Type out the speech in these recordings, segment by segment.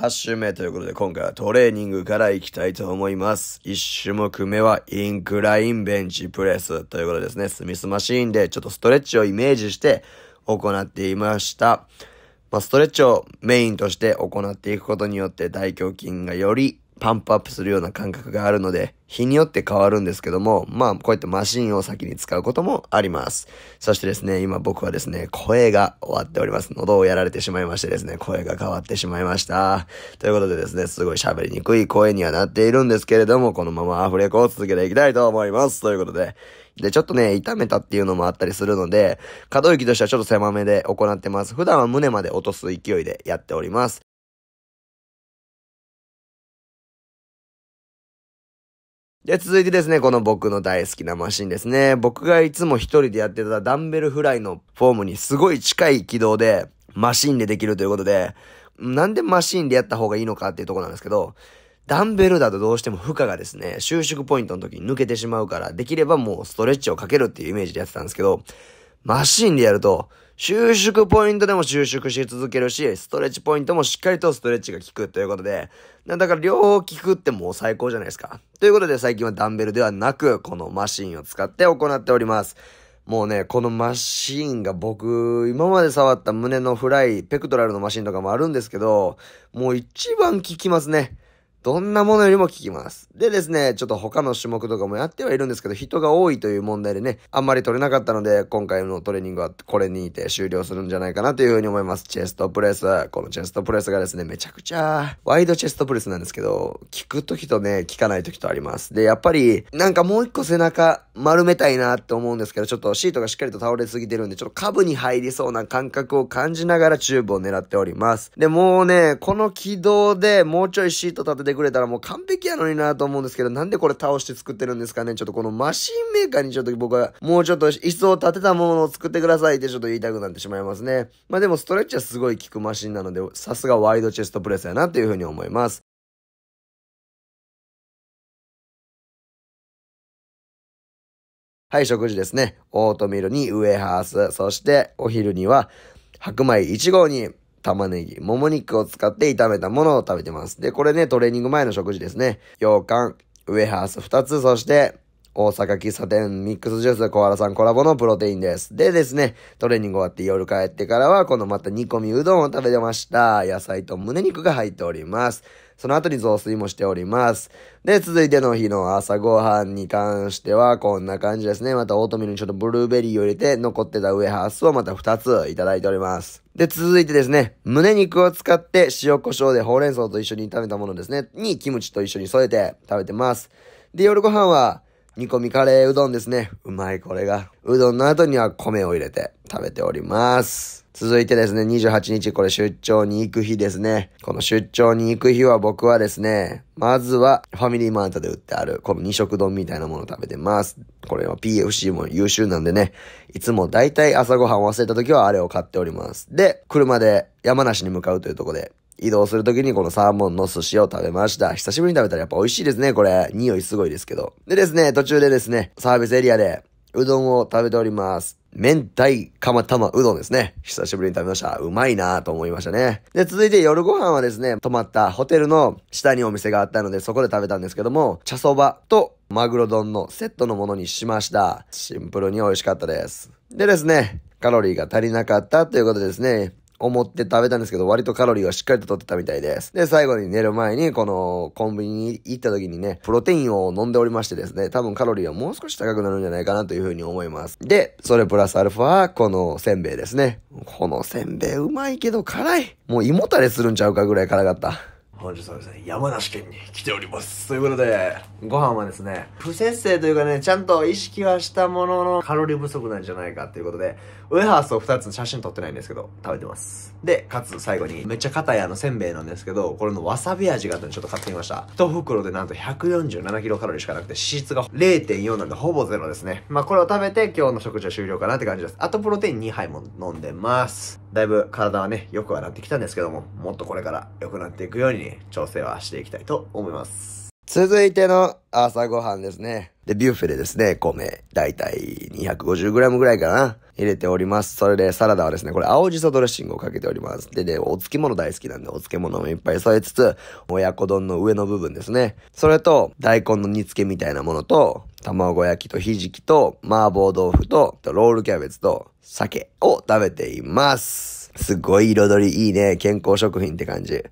8週目ということで今回はトレーニングからいきたいと思います。1種目目はインクラインベンチプレスということですね。スミスマシーンでちょっとストレッチをイメージして行っていました。まあ、ストレッチをメインとして行っていくことによって大胸筋がよりパンプアップするような感覚があるので、日によって変わるんですけども、まあ、こうやってマシンを先に使うこともあります。そしてですね、今僕はですね、声が終わっております。喉をやられてしまいましてですね、声が変わってしまいました。ということでですね、すごい喋りにくい声にはなっているんですけれども、このままアフレコを続けていきたいと思います。ということで、で、ちょっとね、痛めたっていうのもあったりするので、可動域としてはちょっと狭めで行ってます。普段は胸まで落とす勢いでやっております。で、続いてですね、この僕の大好きなマシンですね。僕がいつも一人でやってたダンベルフライのフォームにすごい近い軌道で、マシンでできるということで、なんでマシンでやった方がいいのかっていうとこなんですけど、ダンベルだとどうしても負荷がですね、収縮ポイントの時に抜けてしまうから、できればもうストレッチをかけるっていうイメージでやってたんですけど、マシンでやると、収縮ポイントでも収縮し続けるし、ストレッチポイントもしっかりとストレッチが効くということで、だから両方効くってもう最高じゃないですか。ということで最近はダンベルではなく、このマシンを使って行っております。もうね、このマシンが僕、今まで触った胸のフライ、ペクトラルのマシンとかもあるんですけど、もう一番効きますね。どんなものよりも効きます。でですね、ちょっと他の種目とかもやってはいるんですけど、人が多いという問題でね、あんまり取れなかったので、今回のトレーニングはこれにて終了するんじゃないかなというふうに思います。チェストプレス。このチェストプレスがですね、めちゃくちゃ、ワイドチェストプレスなんですけど、効く時とね、効かない時とあります。で、やっぱり、なんかもう一個背中丸めたいなって思うんですけど、ちょっとシートがしっかりと倒れすぎてるんで、ちょっと下部に入りそうな感覚を感じながらチューブを狙っております。で、もうね、この軌道でもうちょいシート立ててくれたらもう完璧やのになと思うんですけど、なんでこれ倒して作ってるんですかねちょっとこのマシンメーカーにちょっと僕はもうちょっと椅子を立てたものを作ってくださいってちょっと言いたくなってしまいますね。まあでもストレッチはすごい効くマシンなので、さすがワイドチェストプレスやなっていうふうに思います。はい、食事ですね。オートミールにウエハース、そしてお昼には白米1号に玉ねぎ、もも肉を使って炒めたものを食べてます。で、これね、トレーニング前の食事ですね。羊羹、ウエハース2つ、そして、大阪喫茶店ミックスジュース小原さんコラボのプロテインです。でですね、トレーニング終わって夜帰ってからは、このまた煮込みうどんを食べてました。野菜と胸肉が入っております。その後に増水もしております。で、続いての日の朝ごはんに関しては、こんな感じですね。またオートミールにちょっとブルーベリーを入れて、残ってたウエハースをまた2ついただいております。で、続いてですね、胸肉を使って塩胡椒でほうれん草と一緒に炒めたものですね、にキムチと一緒に添えて食べてます。で、夜ご飯は、煮込みカレーうどんですね。うまいこれが。うどんの後には米を入れて食べております。続いてですね、28日、これ出張に行く日ですね。この出張に行く日は僕はですね、まずはファミリーマートで売ってある、この二色丼みたいなものを食べてます。これは PFC も優秀なんでね、いつも大体朝ごはんを忘れた時はあれを買っております。で、車で山梨に向かうというとこで、移動するときにこのサーモンの寿司を食べました。久しぶりに食べたらやっぱ美味しいですね、これ。匂いすごいですけど。でですね、途中でですね、サービスエリアでうどんを食べております。明太釜玉うどんですね。久しぶりに食べました。うまいなと思いましたね。で、続いて夜ご飯はですね、泊まったホテルの下にお店があったので、そこで食べたんですけども、茶そばとマグロ丼のセットのものにしました。シンプルに美味しかったです。でですね、カロリーが足りなかったということですね。思って食べたんですけど、割とカロリーはしっかりと取ってたみたいです。で、最後に寝る前に、この、コンビニに行った時にね、プロテインを飲んでおりましてですね、多分カロリーはもう少し高くなるんじゃないかなというふうに思います。で、それプラスアルファこのせんべいですね。このせんべいうまいけど辛い。もう胃もたれするんちゃうかぐらい辛かった。本日はですね、山梨県に来ております。ということで、ご飯はですね、不節制というかね、ちゃんと意識はしたものの、カロリー不足なんじゃないかということで、ウエハースを2つ写真撮ってないんですけど、食べてます。で、かつ最後に、めっちゃ硬いあのせんべいなんですけど、これのわさび味があったでちょっと買ってみました。1袋でなんと1 4 7キロカロリーしかなくて、脂質が0.4なんでほぼゼロですね。まあこれを食べて今日の食事は終了かなって感じです。あとプロテイン2杯も飲んでます。だいぶ体はね、良くはなってきたんですけども、もっとこれから良くなっていくように、ね、調整はしていきたいと思います。続いての朝ごはんですね。で、ビュッフェでですね、米、だいたい 250g ぐらいかな、入れております。それで、サラダはですね、これ、青じそドレッシングをかけております。で、で、お漬物大好きなんで、お漬物もいっぱい添えつつ、親子丼の上の部分ですね。それと、大根の煮付けみたいなものと、卵焼きとひじきと、麻婆豆腐と、ロールキャベツと、鮭を食べています。すごい彩りいいね。健康食品って感じ。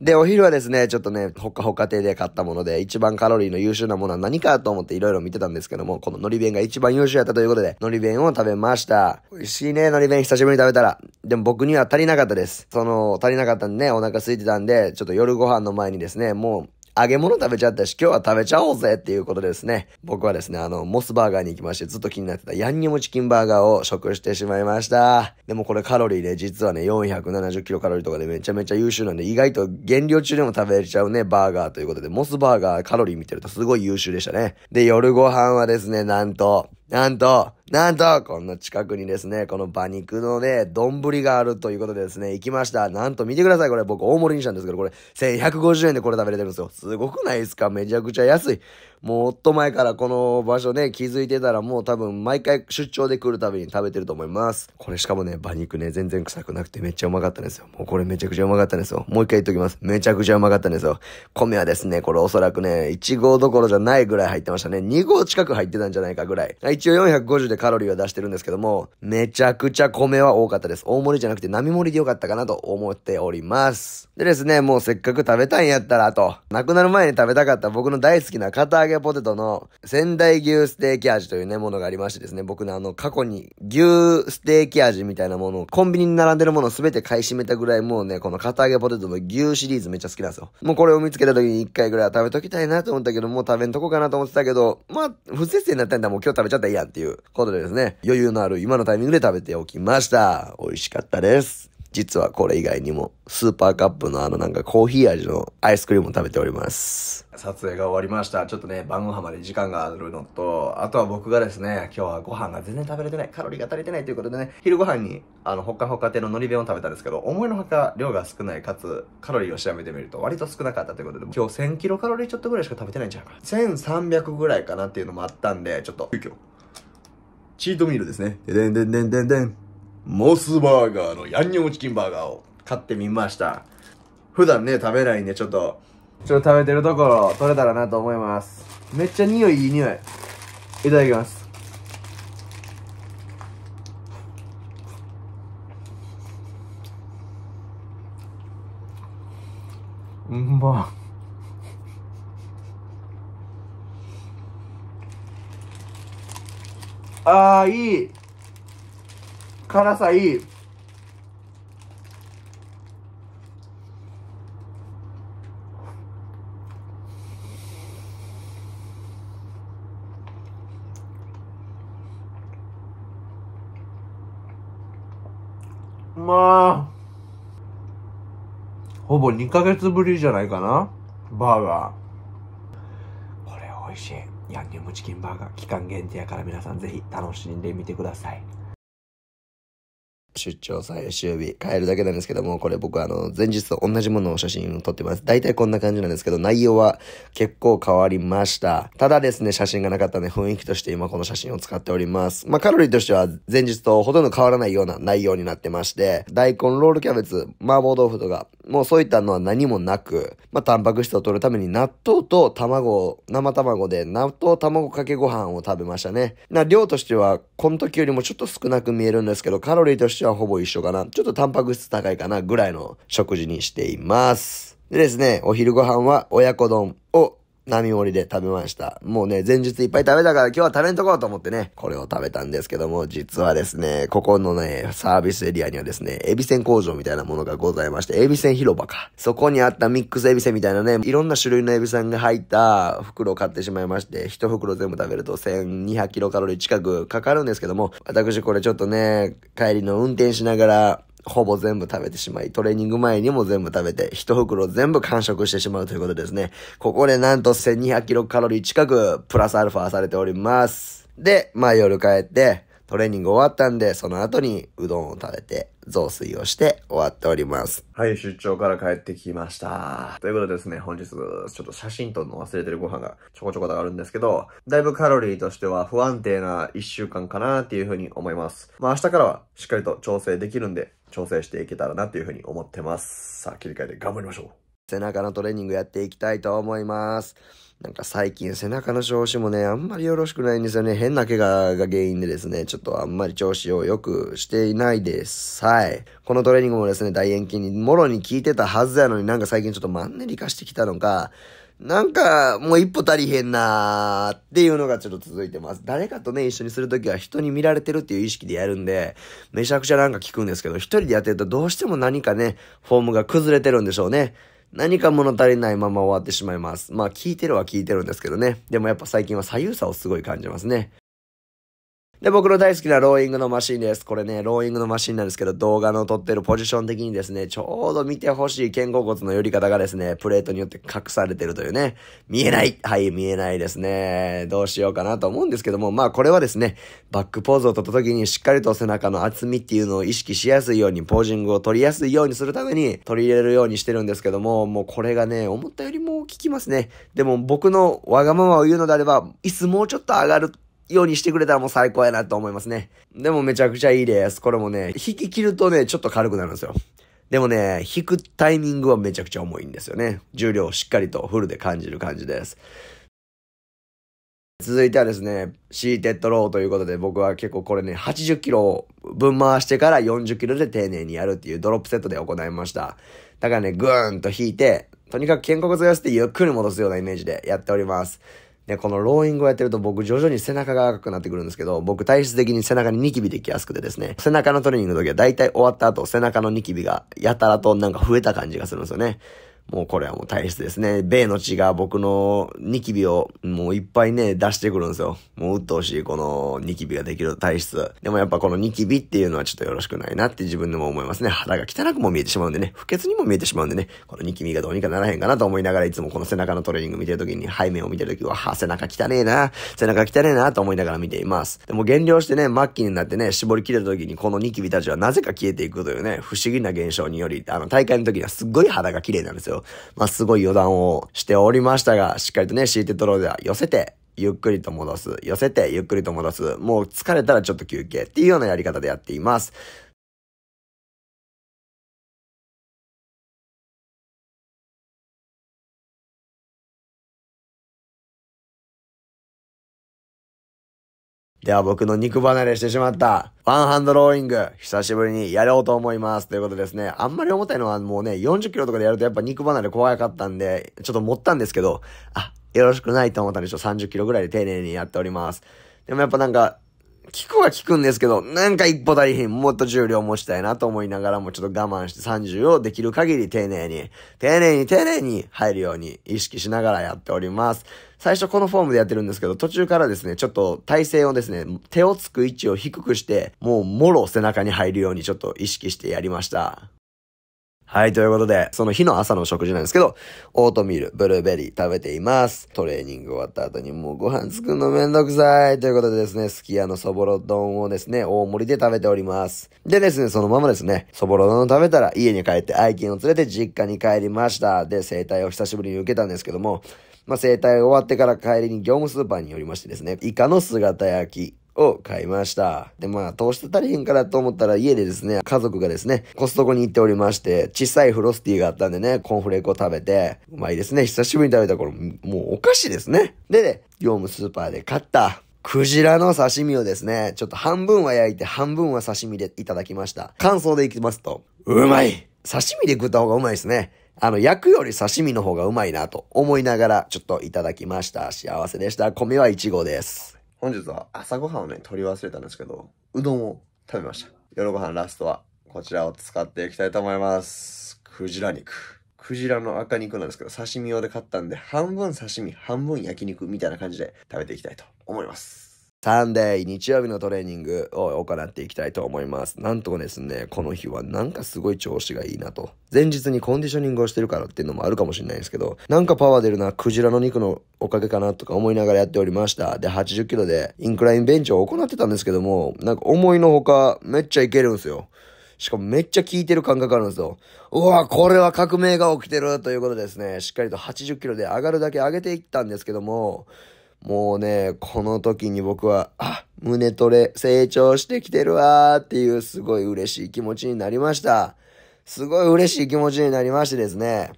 で、お昼はですね、ちょっとね、ほかほか亭で買ったもので、一番カロリーの優秀なものは何かと思っていろいろ見てたんですけども、この海苔弁が一番優秀やったということで、海苔弁を食べました。美味しいね、海苔弁久しぶりに食べたら。でも僕には足りなかったです。その、足りなかったんでね、お腹空いてたんで、ちょっと夜ご飯の前にですね、もう揚げ物食べちゃったし、今日は食べちゃおうぜっていうことですね。僕はですね、あの、モスバーガーに行きまして、ずっと気になってたヤンニョムチキンバーガーを食してしまいました。でもこれカロリーで、実はね、470キロカロリーとかでめちゃめちゃ優秀なんで、意外と減量中でも食べれちゃうね、バーガーということで、モスバーガーカロリー見てるとすごい優秀でしたね。で、夜ご飯はですね、なんと、なんと、なんと、こんな近くにですね、この馬肉のね、丼があるということでですね、行きました。なんと見てください、これ僕大盛りにしたんですけど、これ1150円でこれ食べれてるんですよ。すごくないですかめちゃくちゃ安い。もう、と前からこの場所ね、気づいてたらもう多分、毎回出張で来るたびに食べてると思います。これしかもね、馬肉ね、全然臭くなくてめっちゃうまかったんですよ。もうこれめちゃくちゃうまかったんですよ。もう一回言っときます。めちゃくちゃうまかったんですよ。米はですね、これおそらくね、1合どころじゃないぐらい入ってましたね。2合近く入ってたんじゃないかぐらい。一応450でカロリーは出してるんですけども、めちゃくちゃ米は多かったです。大盛りじゃなくて並盛りでよかったかなと思っております。でですね、もうせっかく食べたいんやったら、と、亡くなる前に食べたかった僕の大好きな片揚げげポテトの仙台牛ステーキ味というね、ものがありましてですね、僕のあの過去に牛ステーキ味みたいなものをコンビニに並んでるものを全て買い占めたぐらいもうね、この片揚げポテトの牛シリーズめっちゃ好きなんですよ。もうこれを見つけた時に一回ぐらいは食べときたいなと思ったけど、もう食べんとこかなと思ってたけど、まあ、不節制になったんだもう今日食べちゃったらいいやんっていうことでですね、余裕のある今のタイミングで食べておきました。美味しかったです。実はこれ以外にも、スーパーカップのあのなんかコーヒー味のアイスクリームを食べております。撮影が終わりました。ちょっとね、晩ご飯まで時間があるのと、あとは僕がですね、今日はご飯が全然食べれてない、カロリーが足りてないということでね、昼ご飯に、あの、ほかほか亭の海苔弁を食べたんですけど、思いのほか量が少ないかつ、カロリーを調べてみると割と少なかったということで、今日1000キロカロリーちょっとぐらいしか食べてないんちゃうか1300ぐらいかなっていうのもあったんで、ちょっと、急遽、チートミールですね。ででんでんでんでんでん。モスバーガーのヤンニョムチキンバーガーを買ってみました。普段ね、食べないんで、ちょっと、ちょっと食べてるところ、取れたらなと思います。めっちゃ匂いいい匂い。いただきます。うんまああ、いい辛さいい。まあ、ほぼ2ヶ月ぶりじゃないかなバーガー。これ美味しい。ヤンニョムチキンバーガー期間限定やから皆さんぜひ楽しんでみてください。出張最終日、帰るだけなんですけども、これ僕あの、前日と同じものを写真を撮ってます。大体こんな感じなんですけど、内容は結構変わりました。ただですね、写真がなかったんで、雰囲気として今この写真を使っております。まあ、カロリーとしては前日とほとんど変わらないような内容になってまして、大根、ロールキャベツ、麻婆豆腐とか、もうそういったのは何もなく、まあ、タンパク質を取るために納豆と卵、生卵で納豆卵かけご飯を食べましたね。な、量としては、この時よりもちょっと少なく見えるんですけど、カロリーとしてはほぼ一緒かな。ちょっとタンパク質高いかなぐらいの食事にしています。でですね、お昼ご飯は親子丼を波盛りで食べました。もうね、前日いっぱい食べたから今日は食べんとこうと思ってね、これを食べたんですけども、実はですね、ここのね、サービスエリアにはですね、エビセン工場みたいなものがございまして、エビセン広場か。そこにあったミックスエビセンみたいなね、いろんな種類のエビさんが入った袋を買ってしまいまして、一袋全部食べると1200キロカロリー近くかかるんですけども、私これちょっとね、帰りの運転しながら、ほぼ全部食べてしまい、トレーニング前にも全部食べて、一袋全部完食してしまうということですね。ここでなんと1200キロカロリー近く、プラスアルファされております。で、まあ夜帰って、トレーニング終わったんで、その後にうどんを食べて、増水をして終わっております。はい、出張から帰ってきました。ということでですね、本日、ちょっと写真撮るの忘れてるご飯がちょこちょことあるんですけど、だいぶカロリーとしては不安定な1週間かなっていうふうに思います。まあ明日からはしっかりと調整できるんで、調整していけたらなというふうに思ってます。さあ、切り替えて頑張りましょう。背中のトレーニングやっていきたいと思います。なんか最近背中の調子もね、あんまりよろしくないんですよね。変な怪我が原因でですね、ちょっとあんまり調子を良くしていないです。はい。このトレーニングもですね、大円筋にもろに効いてたはずやのになんか最近ちょっとマンネリ化してきたのか、なんか、もう一歩足りへんなーっていうのがちょっと続いてます。誰かとね、一緒にするときは人に見られてるっていう意識でやるんで、めちゃくちゃなんか聞くんですけど、一人でやってるとどうしても何かね、フォームが崩れてるんでしょうね。何か物足りないまま終わってしまいます。まあ聞いてるは聞いてるんですけどね。でもやっぱ最近は左右差をすごい感じますね。で、僕の大好きなローイングのマシンです。これね、ローイングのマシンなんですけど、動画の撮ってるポジション的にですね、ちょうど見てほしい肩甲骨の寄り方がですね、プレートによって隠されてるというね、見えないはい、見えないですね。どうしようかなと思うんですけども、まあこれはですね、バックポーズを取った時にしっかりと背中の厚みっていうのを意識しやすいように、ポージングを取りやすいようにするために取り入れるようにしてるんですけども、もうこれがね、思ったよりも効きますね。でも僕のわがままを言うのであれば、椅子もうちょっと上がるようにしてくれたらもう最高やなと思いますね。でもめちゃくちゃいいです。これもね、引き切るとね、ちょっと軽くなるんですよ。でもね、引くタイミングはめちゃくちゃ重いんですよね。重量をしっかりとフルで感じる感じです。続いてはですね、シーテッドローということで僕は結構これね、80キロ分回してから40キロで丁寧にやるっていうドロップセットで行いました。だからね、ぐーんと引いて、とにかく肩甲骨を寄せてゆっくり戻すようなイメージでやっております。で、このローイングをやってると僕徐々に背中が赤くなってくるんですけど、僕体質的に背中にニキビできやすくてですね、背中のトレーニングの時は大体終わった後、背中のニキビがやたらとなんか増えた感じがするんですよね。もうこれはもう体質ですね。米の血が僕のニキビをもういっぱいね、出してくるんですよ。もう鬱陶しいこのニキビができる体質。でもやっぱこのニキビっていうのはちょっとよろしくないなって自分でも思いますね。肌が汚くも見えてしまうんでね、不潔にも見えてしまうんでね、このニキビがどうにかならへんかなと思いながらいつもこの背中のトレーニング見てるときに、背面を見てるときは、背中汚ねえな、背中汚ねえなと思いながら見ています。でも減量してね、末期になってね、絞り切れたときにこのニキビたちはなぜか消えていくというね、不思議な現象により、あの大会の時にはすっごい肌が綺麗なんですよ。ど、まあ、すごい余談をしておりましたが、しっかりとね、シーテッドローでは寄せて、ゆっくりと戻す。寄せて、ゆっくりと戻す。もう疲れたらちょっと休憩っていうようなやり方でやっています。では僕の肉離れしてしまった、ワンハンドローイング、久しぶりにやろうと思います。ということですね。あんまり重たいのはもうね、40キロとかでやるとやっぱ肉離れ怖かったんで、ちょっと持ったんですけど、あ、よろしくないと思ったんでしょ。30キロぐらいで丁寧にやっております。でもやっぱなんか、聞くは聞くんですけど、なんか一歩足りひん、もっと重量持ちたいなと思いながらもちょっと我慢して30をできる限り丁寧に、丁寧に丁寧に入るように意識しながらやっております。最初このフォームでやってるんですけど、途中からですね、ちょっと体勢をですね、手をつく位置を低くして、もうもろ背中に入るようにちょっと意識してやりました。はい、ということで、その日の朝の食事なんですけど、オートミール、ブルーベリー食べています。トレーニング終わった後にもうご飯作るのめんどくさい。ということでですね、すき家のそぼろ丼をですね、大盛りで食べております。でですね、そのままですね、そぼろ丼を食べたら家に帰って愛犬を連れて実家に帰りました。で、生態を久しぶりに受けたんですけども、まあ、生態終わってから帰りに業務スーパーに寄りましてですね、イカの姿焼き、を買いました。で、まあ、糖質足りへんからと思ったら家でですね、家族がですね、コストコに行っておりまして、小さいフロスティーがあったんでね、コーンフレークを食べて、うまいですね。久しぶりに食べた頃、もうお菓子ですね。で、ね、業務スーパーで買った、クジラの刺身をですね、ちょっと半分は焼いて半分は刺身でいただきました。感想でいきますと、うまい刺身で食った方がうまいですね。あの、焼くより刺身の方がうまいなと思いながらちょっといただきました。幸せでした。米は1号です。本日は朝ごはんをね、取り忘れたんですけど、うどんを食べました。夜ご飯ラストは、こちらを使っていきたいと思います。クジラ肉。クジラの赤肉なんですけど、刺身用で買ったんで、半分刺身、半分焼肉みたいな感じで食べていきたいと思います。サンデー、日曜日のトレーニングを行っていきたいと思います。なんとですね、この日はなんかすごい調子がいいなと。前日にコンディショニングをしてるからっていうのもあるかもしれないんですけど、なんかパワー出るな、クジラの肉のおかげかなとか思いながらやっておりました。で、80キロでインクラインベンチを行ってたんですけども、なんか思いのほかめっちゃいけるんですよ。しかもめっちゃ効いてる感覚あるんですよ。うわ、これは革命が起きてるということですね。しっかりと80キロで上がるだけ上げていったんですけども、もうね、この時に僕は、あ、胸トレ成長してきてるわーっていうすごい嬉しい気持ちになりました。すごい嬉しい気持ちになりましてですね。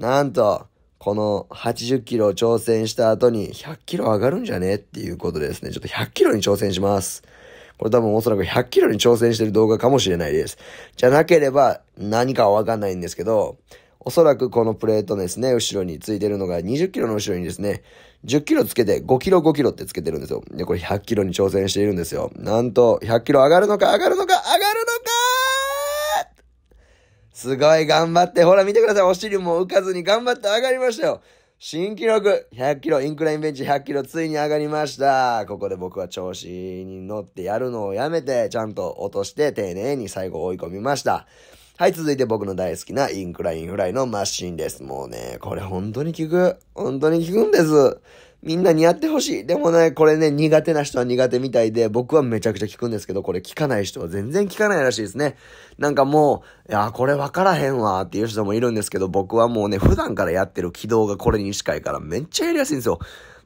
なんと、この80キロ挑戦した後に100キロ上がるんじゃねっていうことですね。ちょっと100キロに挑戦します。これ多分おそらく100キロに挑戦してる動画かもしれないです。じゃなければ何かはわかんないんですけど、おそらくこのプレートですね、後ろについてるのが20キロの後ろにですね、10キロつけて5キロ5キロってつけてるんですよ。で、これ100キロに挑戦しているんですよ。なんと、100キロ上がるのか上がるのか上がるのかすごい頑張って、ほら見てください。お尻も浮かずに頑張って上がりましたよ。新記録 !100 キロ、インクラインベンチ100キロついに上がりました。ここで僕は調子に乗ってやるのをやめて、ちゃんと落として丁寧に最後追い込みました。はい、続いて僕の大好きなインクラインフライのマシンです。もうね、これ本当に効く。本当に効くんです。みんなにやってほしい。でもね、これね、苦手な人は苦手みたいで、僕はめちゃくちゃ効くんですけど、これ効かない人は全然効かないらしいですね。なんかもう、いや、これわからへんわっていう人もいるんですけど、僕はもうね、普段からやってる軌道がこれに近いから、めっちゃやりやすいんですよ。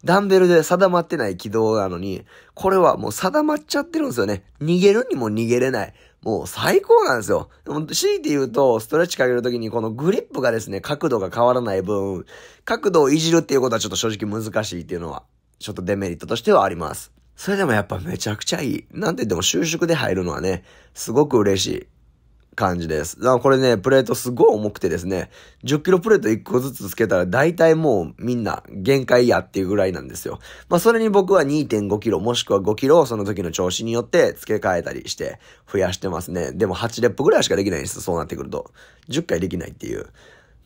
ダンベルで定まってない軌道なのに、これはもう定まっちゃってるんですよね。逃げるにも逃げれない。もう最高なんですよ。強いて言うと、ストレッチかけるときにこのグリップがですね、角度が変わらない分、角度をいじるっていうことはちょっと正直難しいっていうのは、ちょっとデメリットとしてはあります。それでもやっぱめちゃくちゃいい。なんて言っても収縮で入るのはね、すごく嬉しい。感じです。だからこれね、プレートすごい重くてですね、10キロプレート1個ずつつけたら大体もうみんな限界やっていうぐらいなんですよ。まあそれに僕は2.5キロもしくは5キロをその時の調子によって付け替えたりして増やしてますね。でも8レップぐらいしかできないんです。そうなってくると。10回できないっていう。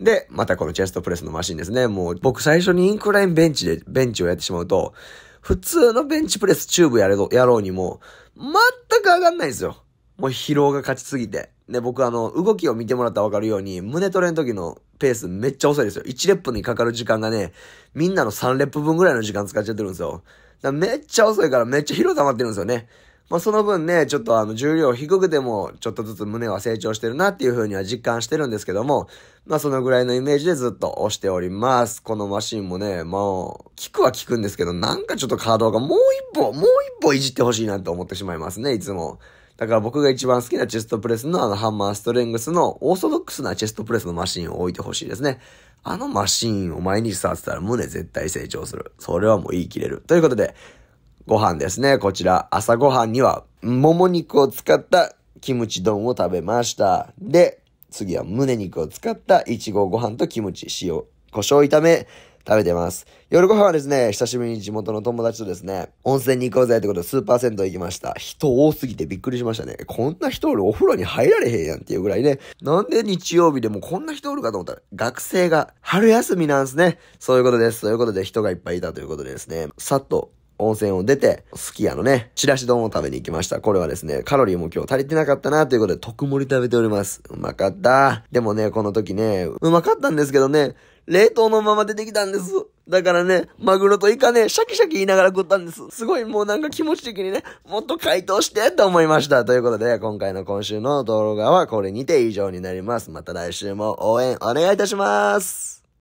で、またこのチェストプレスのマシンですね。もう僕最初にインクラインベンチで、ベンチをやってしまうと、普通のベンチプレスチューブやれど、やろうにも、全く上がんないんですよ。もう疲労が勝ちすぎて。で、僕あの、動きを見てもらったらわかるように、胸トレの時のペースめっちゃ遅いですよ。1レップにかかる時間がね、みんなの3レップ分ぐらいの時間使っちゃってるんですよ。だめっちゃ遅いからめっちゃ疲労溜まってるんですよね。まあ、その分ね、ちょっとあの、重量低くても、ちょっとずつ胸は成長してるなっていう風には実感してるんですけども、まあ、そのぐらいのイメージでずっと押しております。このマシンもね、まあ、効くは効くんですけど、なんかちょっと可動がもう一歩、もう一歩いじってほしいなと思ってしまいますね、いつも。だから僕が一番好きなチェストプレスのあのハンマーストレングスのオーソドックスなチェストプレスのマシンを置いてほしいですね。あのマシンを毎日触ってたら胸絶対成長する。それはもう言い切れる。ということで、ご飯ですね。こちら、朝ご飯には、もも肉を使ったキムチ丼を食べました。で、次は胸肉を使ったいちごご飯とキムチ、塩、胡椒炒め、食べてます。夜ご飯はですね、久しぶりに地元の友達とですね、温泉に行こうぜってことでスーパー銭湯行きました。人多すぎてびっくりしましたね。こんな人おるお風呂に入られへんやんっていうぐらいね。なんで日曜日でもこんな人おるかと思ったら、学生が春休みなんですね。そういうことです。そういうことで人がいっぱいいたということでですね、さっと温泉を出て、すき家のね、チラシ丼を食べに行きました。これはですね、カロリーも今日足りてなかったなということで、特盛り食べております。うまかった。でもね、この時ね、うまかったんですけどね、冷凍のまま出てきたんです。だからね、マグロとイカね、シャキシャキ言いながら食ったんです。すごいもうなんか気持ち的にね、もっと解凍してって思いました。ということで、今回の今週の動画はこれにて以上になります。また来週も応援お願いいたします。